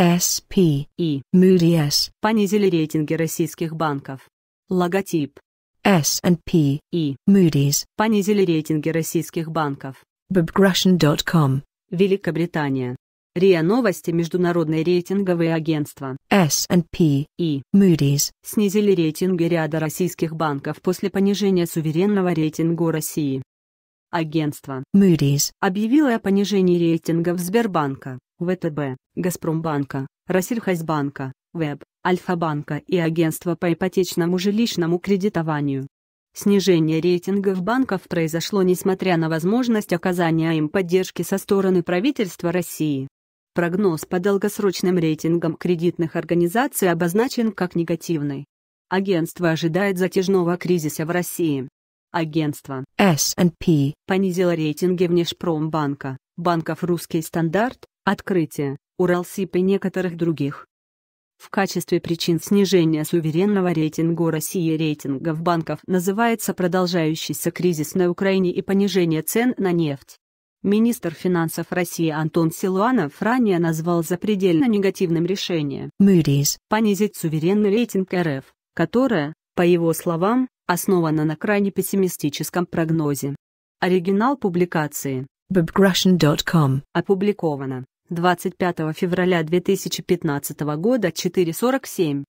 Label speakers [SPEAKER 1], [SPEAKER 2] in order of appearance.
[SPEAKER 1] SP и Moody's
[SPEAKER 2] понизили рейтинги российских банков. Логотип
[SPEAKER 1] S&P и Moody's
[SPEAKER 2] понизили рейтинги российских банков.
[SPEAKER 1] Bobgrussian.com
[SPEAKER 2] Великобритания. РИА Новости Международное рейтинговое агентство
[SPEAKER 1] S&P и Moody's
[SPEAKER 2] снизили рейтинги ряда российских банков после понижения суверенного рейтинга России. Агентство Moody's объявило о понижении рейтингов Сбербанка, ВТБ, Газпромбанка, Россельхозбанка, ВЭБ, Альфа-банка и Агентства по ипотечному жилищному кредитованию. Снижение рейтингов банков произошло несмотря на возможность оказания им поддержки со стороны правительства России. Прогноз по долгосрочным рейтингам кредитных организаций обозначен как негативный. Агентство ожидает затяжного кризиса в России, Агентство
[SPEAKER 1] S&P
[SPEAKER 2] понизило рейтинги Внешпромбанка, банков «Русский стандарт», «Открытие», «Уралсип» и некоторых других. В качестве причин снижения суверенного рейтинга России рейтингов банков называется продолжающийся кризис на Украине и понижение цен на нефть. Министр финансов России Антон Силуанов ранее назвал запредельно негативным решение Moody's понизить суверенный рейтинг РФ, которое, по его словам, основана на крайне пессимистическом прогнозе. Оригинал публикации
[SPEAKER 1] bebgrussian.com
[SPEAKER 2] опубликовано 25 февраля 2015 года 4.47.